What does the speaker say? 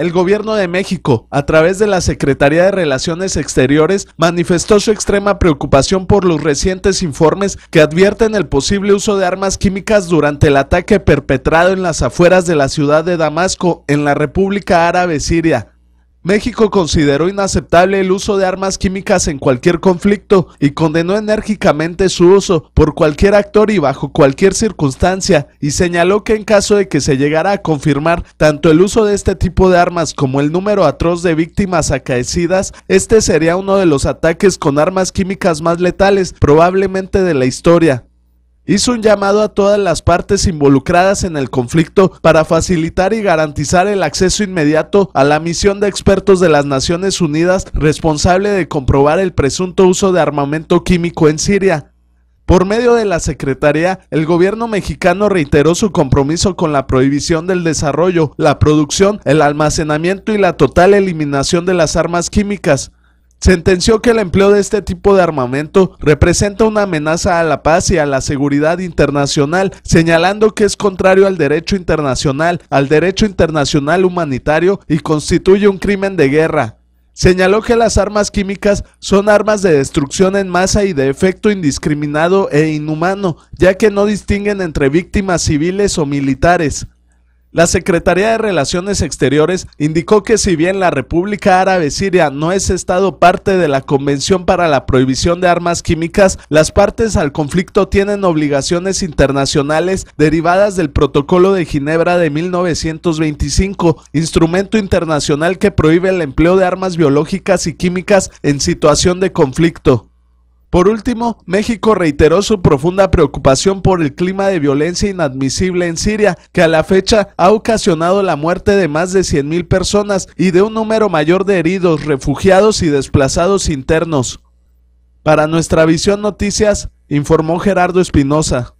El gobierno de México, a través de la Secretaría de Relaciones Exteriores, manifestó su extrema preocupación por los recientes informes que advierten el posible uso de armas químicas durante el ataque perpetrado en las afueras de la ciudad de Damasco, en la República Árabe Siria, México consideró inaceptable el uso de armas químicas en cualquier conflicto y condenó enérgicamente su uso por cualquier actor y bajo cualquier circunstancia y señaló que en caso de que se llegara a confirmar tanto el uso de este tipo de armas como el número atroz de víctimas acaecidas, este sería uno de los ataques con armas químicas más letales probablemente de la historia hizo un llamado a todas las partes involucradas en el conflicto para facilitar y garantizar el acceso inmediato a la misión de expertos de las Naciones Unidas responsable de comprobar el presunto uso de armamento químico en Siria. Por medio de la Secretaría, el gobierno mexicano reiteró su compromiso con la prohibición del desarrollo, la producción, el almacenamiento y la total eliminación de las armas químicas sentenció que el empleo de este tipo de armamento representa una amenaza a la paz y a la seguridad internacional, señalando que es contrario al derecho internacional, al derecho internacional humanitario y constituye un crimen de guerra. Señaló que las armas químicas son armas de destrucción en masa y de efecto indiscriminado e inhumano, ya que no distinguen entre víctimas civiles o militares. La Secretaría de Relaciones Exteriores indicó que si bien la República Árabe Siria no es Estado parte de la Convención para la Prohibición de Armas Químicas, las partes al conflicto tienen obligaciones internacionales derivadas del Protocolo de Ginebra de 1925, instrumento internacional que prohíbe el empleo de armas biológicas y químicas en situación de conflicto. Por último, México reiteró su profunda preocupación por el clima de violencia inadmisible en Siria, que a la fecha ha ocasionado la muerte de más de 100.000 personas y de un número mayor de heridos, refugiados y desplazados internos. Para nuestra visión noticias, informó Gerardo Espinosa.